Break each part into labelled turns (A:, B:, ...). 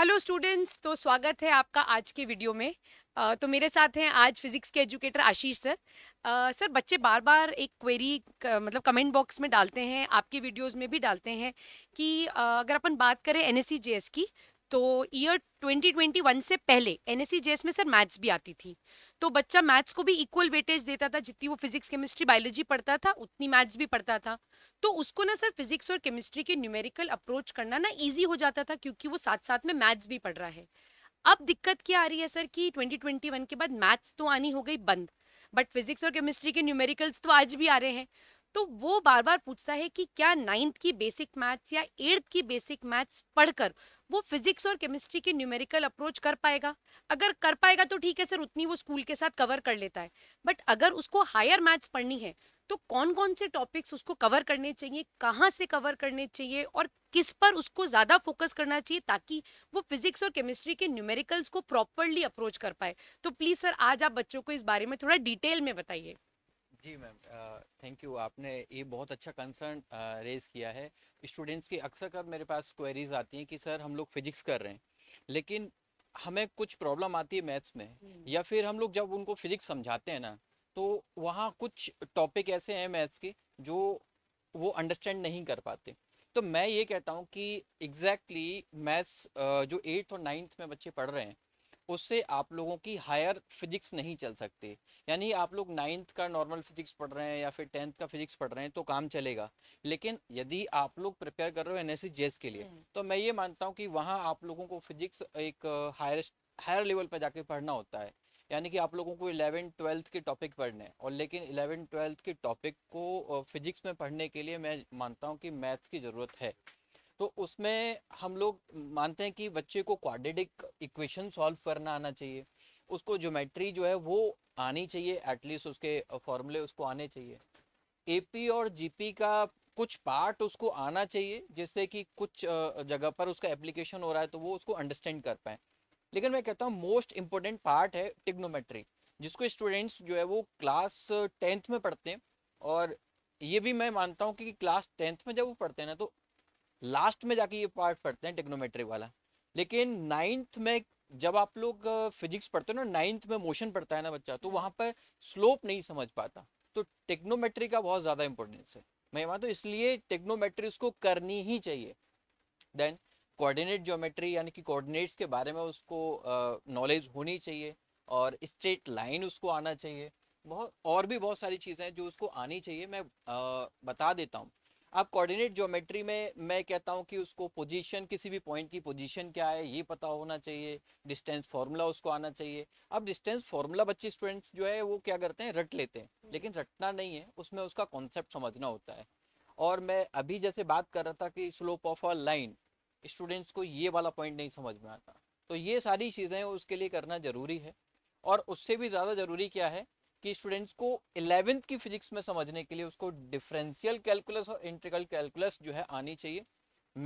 A: Hello students तो स्वागत है आपका आज के वीडियो में तो मेरे साथ हैं आज फिजिक्स के एजुकेटर आशीष सर सर बच्चे बार बार एक क्वेरी मतलब कमेंट बॉक्स में डालते हैं आपके वीडियोस में भी डालते हैं कि अगर अपन बात करें एन की तो ईयर 2021 से पहले एन एस e में सर मैथ्स भी आती थी तो बच्चा मैथ्स को भी इक्वल वेटेज देता था जितनी वो फिजिक्स केमिस्ट्री बायोलॉजी पढ़ता था उतनी मैथ्स भी पढ़ता था तो उसको ना सर फिजिक्स और केमिस्ट्री के न्यूमेरिकल अप्रोच करना ना इजी हो जाता था क्योंकि वो साथ साथ में मैथ्स भी पढ़ रहा है अब दिक्कत क्या आ रही है सर कि ट्वेंटी के बाद मैथ्स तो आनी हो गई बंद बट फिजिक्स और केमिस्ट्री के न्यूमेरिकल्स तो आज भी आ रहे हैं तो वो बार बार पूछता है कि क्या नाइन्थ की बेसिक मैथ्स या एट्थ की बेसिक मैथ्स पढ़कर वो फिजिक्स और केमिस्ट्री की न्यूमेरिकल अप्रोच कर पाएगा अगर कर पाएगा तो ठीक है सर उतनी वो स्कूल के साथ कवर कर लेता है बट अगर उसको हायर मैथ्स पढ़नी है तो कौन कौन से टॉपिक्स उसको कवर करने चाहिए कहाँ से कवर करने चाहिए और किस पर उसको ज़्यादा फोकस करना चाहिए ताकि वो फिजिक्स और केमिस्ट्री के न्यूमेरिकल्स को प्रॉपरली अप्रोच कर पाए तो प्लीज़ सर आज आप बच्चों को इस बारे में थोड़ा डिटेल में बताइए
B: जी मैम थैंक यू आपने ये बहुत अच्छा कंसर्न रेज़ किया है स्टूडेंट्स की अक्सर कर मेरे पास क्वेरीज आती हैं कि सर हम लोग फिजिक्स कर रहे हैं लेकिन हमें कुछ प्रॉब्लम आती है मैथ्स में हम्म। या फिर हम लोग जब उनको फिजिक्स समझाते हैं ना तो वहाँ कुछ टॉपिक ऐसे हैं मैथ्स के जो वो अंडरस्टैंड नहीं कर पाते तो मैं ये कहता हूँ कि एग्जैक्टली exactly मैथ्स जो एट्थ और नाइन्थ में बच्चे पढ़ रहे हैं उससे आप लोगों की हायर फिजिक्स नहीं चल सकते यानी आप लोग नाइन्थ का नॉर्मल फिजिक्स पढ़ रहे हैं या फिर टेंथ का फिजिक्स पढ़ रहे हैं तो काम चलेगा लेकिन यदि आप लोग प्रिपेयर कर रहे हो एन एस के लिए हम्म। तो मैं ये मानता हूँ कि वहाँ आप लोगों को फिजिक्स एक हायर हायर लेवल पर जाके पढ़ना होता है यानी कि आप लोगों को इलेवन ट्वेल्थ के टॉपिक पढ़ने हैं और लेकिन इलेवन ट्वेल्थ के टॉपिक को फिजिक्स में पढ़ने के लिए मैं मानता हूँ कि मैथ्स की ज़रूरत है तो उसमें हम लोग मानते हैं कि बच्चे को क्वाड्रेटिक इक्वेशन सॉल्व करना आना चाहिए उसको ज्योमेट्री जो है वो आनी चाहिए एटलीस्ट उसके फॉर्मूले उसको आने चाहिए एपी और जीपी का कुछ पार्ट उसको आना चाहिए जिससे कि कुछ जगह पर उसका एप्लीकेशन हो रहा है तो वो उसको अंडरस्टैंड कर पाए लेकिन मैं कहता हूँ मोस्ट इम्पोर्टेंट पार्ट है टिग्नोमेट्री जिसको स्टूडेंट्स जो है वो क्लास टेंथ में पढ़ते हैं और ये भी मैं मानता हूँ कि क्लास टेंथ में जब वो पढ़ते हैं ना तो लास्ट में जाके ये पार्ट पढ़ते हैं टेक्नोमेट्रिक वाला लेकिन नाइन्थ में जब आप लोग फिजिक्स पढ़ते हो ना नाइन्थ में मोशन पढ़ता है ना बच्चा तो वहाँ पर स्लोप नहीं समझ पाता तो टेक्नोमेट्री का बहुत ज़्यादा इंपॉर्टेंस है मैं मानता तो हूँ इसलिए टेक्नोमेट्री उसको करनी ही चाहिए देन कोऑर्डिनेट ज्योमेट्री यानी कि कोऑर्डिनेट्स के बारे में उसको नॉलेज uh, होनी चाहिए और स्ट्रेट लाइन उसको आना चाहिए बहुत और भी बहुत सारी चीज़ें हैं जो उसको आनी चाहिए मैं uh, बता देता हूँ अब कोऑर्डिनेट ज्योमेट्री में मैं कहता हूँ कि उसको पोजीशन किसी भी पॉइंट की पोजीशन क्या है ये पता होना चाहिए डिस्टेंस फार्मूला उसको आना चाहिए अब डिस्टेंस फार्मूला बच्चे स्टूडेंट्स जो है वो क्या करते हैं रट लेते हैं हम्म। लेकिन रटना नहीं है उसमें उसका कॉन्सेप्ट समझना होता है और मैं अभी जैसे बात कर रहा था कि slope of a line students को ये वाला पॉइंट नहीं समझ में आता तो ये सारी चीज़ें उसके लिए करना ज़रूरी है और उससे भी ज़्यादा ज़रूरी क्या है कि स्टूडेंट्स को इलेवेंथ की फिजिक्स में समझने के लिए उसको डिफरेंशियल कैलकुलस और इंटीग्रल कैलकुलस जो है आनी चाहिए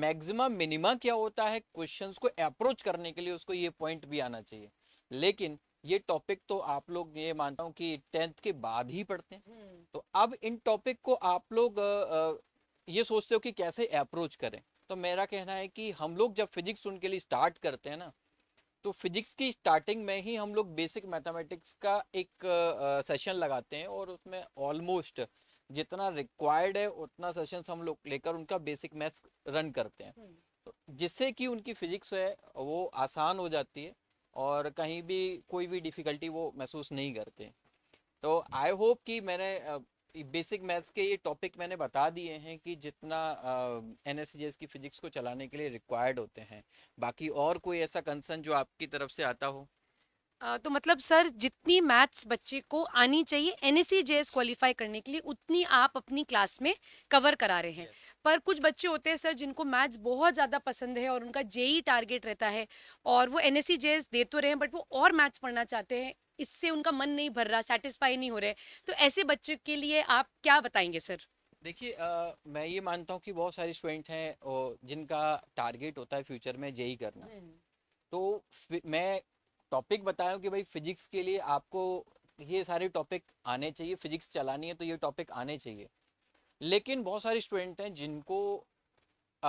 B: मैक्सिमम मिनिमा क्या होता है क्वेश्चंस को अप्रोच करने के लिए उसको ये पॉइंट भी आना चाहिए लेकिन ये टॉपिक तो आप लोग ये मानता हूँ कि टेंथ के बाद ही पढ़ते हैं हम्म। तो अब इन टॉपिक को आप लोग ये सोचते हो कि कैसे अप्रोच करें तो मेरा कहना है कि हम लोग जब फिजिक्स उनके लिए स्टार्ट करते हैं ना तो फिजिक्स की स्टार्टिंग में ही हम लोग बेसिक मैथमेटिक्स का एक सेशन लगाते हैं और उसमें ऑलमोस्ट जितना रिक्वायर्ड है उतना सेशन हम लोग लेकर उनका बेसिक मैथ्स रन करते हैं हम्म। तो जिससे कि उनकी फिजिक्स है वो आसान हो जाती है और कहीं भी कोई भी डिफ़िकल्टी वो महसूस नहीं करते तो आई होप कि मैंने बेसिक मैथ्स के ये टॉपिक मैंने बता दिए हैं कि जितना एन uh, की फिजिक्स को चलाने के लिए रिक्वायर्ड होते हैं बाकी और कोई ऐसा कंसर्न जो आपकी तरफ से आता हो
A: तो मतलब सर जितनी मैथ्स बच्चे को आनी चाहिए एन एस क्वालिफाई करने के लिए उतनी आप अपनी क्लास में कवर करा रहे हैं yes. पर कुछ बच्चे होते हैं सर जिनको मैथ्स बहुत ज़्यादा पसंद है और उनका जेई टारगेट e रहता है और वो एन एस दे तो रहे हैं बट वो और मैथ्स पढ़ना चाहते हैं इससे उनका मन नहीं भर रहा सेटिस्फाई नहीं हो रहे तो ऐसे बच्चों के लिए आप क्या बताएंगे
B: सर देखिए मैं ये मानता हूँ कि बहुत सारे स्टूडेंट हैं जिनका टारगेट होता है फ्यूचर में जेई करना हम्म। तो मैं टॉपिक बताया कि भाई फिजिक्स के लिए आपको ये सारे टॉपिक आने चाहिए फिजिक्स चलानी है तो ये टॉपिक आने चाहिए लेकिन बहुत सारे स्टूडेंट हैं जिनको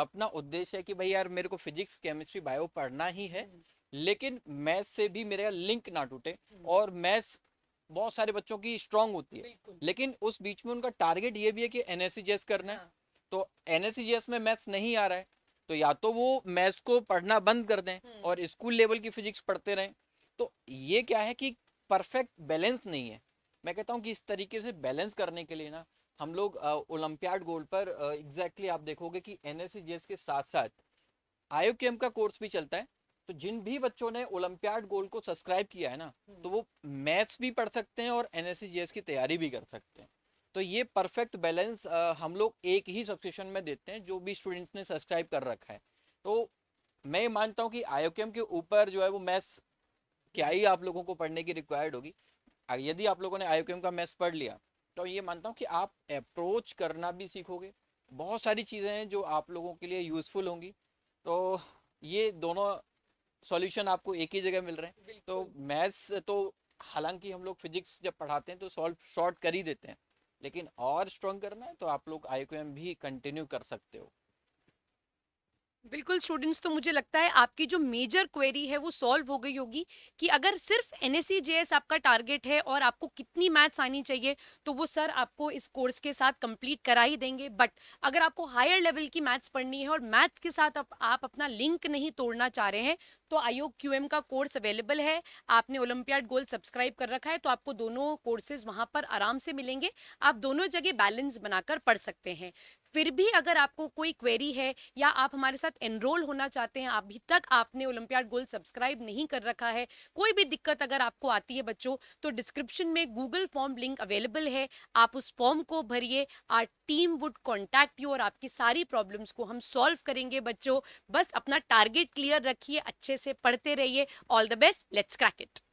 B: अपना उद्देश्य है कि भाई यार मेरे को फिजिक्स केमिस्ट्री बायो पढ़ना ही है हम्म। लेकिन मैथ से भी मेरा लिंक ना टूटे हम्म। और मैथ्स बहुत सारे बच्चों की स्ट्रांग होती है लेकिन उस बीच में उनका टारगेट ये भी है कि एनएससीजीएस करना है हाँ। तो एनएससीजीएस में मैथ्स नहीं आ रहा है तो या तो वो मैथ्स को पढ़ना बंद कर दें हम्म। और स्कूल लेवल की फिजिक्स पढ़ते रहें तो ये क्या है कि परफेक्ट बैलेंस नहीं है मैं कहता हूँ कि इस तरीके से बैलेंस करने के लिए ना हम लोग ओलंपियाड गोल्ड पर एग्जैक्टली आप देखोगे कि एन के साथ साथ आयोकेम का कोर्स भी चलता है तो जिन भी बच्चों ने ओलंपियाड गोल्ड को सब्सक्राइब किया है ना हम्म। तो वो मैथ्स भी पढ़ सकते हैं और एन की तैयारी भी कर सकते हैं तो ये परफेक्ट बैलेंस हम लोग एक ही सब्सक्रिप्शन में देते हैं जो भी स्टूडेंट्स ने सब्सक्राइब कर रखा है तो मैं मानता हूँ कि आयोकेम के ऊपर जो है वो मैथ्स क्या ही आप लोगों को पढ़ने की रिक्वायर्ड होगी यदि आप लोगों ने आयोकेम का मैथ्स पढ़ लिया तो ये मानता हूँ कि आप अप्रोच करना भी सीखोगे बहुत सारी चीज़ें हैं जो आप लोगों के लिए यूज़फुल होंगी तो ये दोनों सॉल्यूशन आपको एक ही जगह मिल रहे हैं तो मैथ्स तो हालांकि हम लोग फिजिक्स जब पढ़ाते हैं तो सॉल्व शॉर्ट कर ही देते हैं लेकिन और स्ट्रॉन्ग करना है तो आप लोग आई भी कंटिन्यू कर सकते हो
A: बिल्कुल स्टूडेंट्स तो मुझे लगता है आपकी जो मेजर क्वेरी है वो सॉल्व हो गई होगी कि अगर सिर्फ एन एस e आपका टारगेट है और आपको कितनी मैथ्स आनी चाहिए तो वो सर आपको इस कोर्स के साथ कंप्लीट करा ही देंगे बट अगर आपको हायर लेवल की मैथ्स पढ़नी है और मैथ्स के साथ आप, आप अपना लिंक नहीं तोड़ना चाह रहे हैं तो आयोग क्यू का कोर्स अवेलेबल है आपने ओलंपियाड गोल्ड सब्सक्राइब कर रखा है तो आपको दोनों कोर्सेज वहाँ पर आराम से मिलेंगे आप दोनों जगह बैलेंस बनाकर पढ़ सकते हैं फिर भी अगर आपको कोई क्वेरी है या आप हमारे साथ एनरोल होना चाहते हैं अभी तक आपने ओलंपियाड गोल्ड सब्सक्राइब नहीं कर रखा है कोई भी दिक्कत अगर आपको आती है बच्चों तो डिस्क्रिप्शन में गूगल फॉर्म लिंक अवेलेबल है आप उस फॉर्म को भरिए our team would contact you और आपकी सारी प्रॉब्लम्स को हम सॉल्व करेंगे बच्चों बस अपना टारगेट क्लियर रखिए अच्छे से पढ़ते रहिए all the best let's crack it